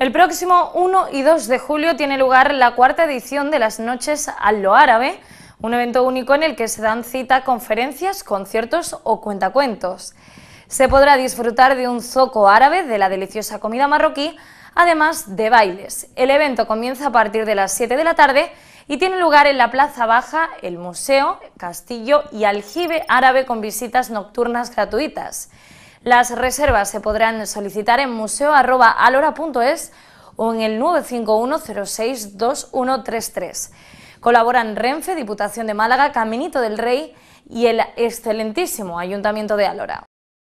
El próximo 1 y 2 de julio tiene lugar la cuarta edición de las Noches a Lo Árabe, un evento único en el que se dan cita conferencias, conciertos o cuentacuentos. Se podrá disfrutar de un zoco árabe, de la deliciosa comida marroquí, además de bailes. El evento comienza a partir de las 7 de la tarde y tiene lugar en la Plaza Baja, el Museo, Castillo y Aljibe Árabe con visitas nocturnas gratuitas. Las reservas se podrán solicitar en museo.alora.es o en el 951062133. Colaboran Renfe, Diputación de Málaga, Caminito del Rey y el excelentísimo Ayuntamiento de Alora.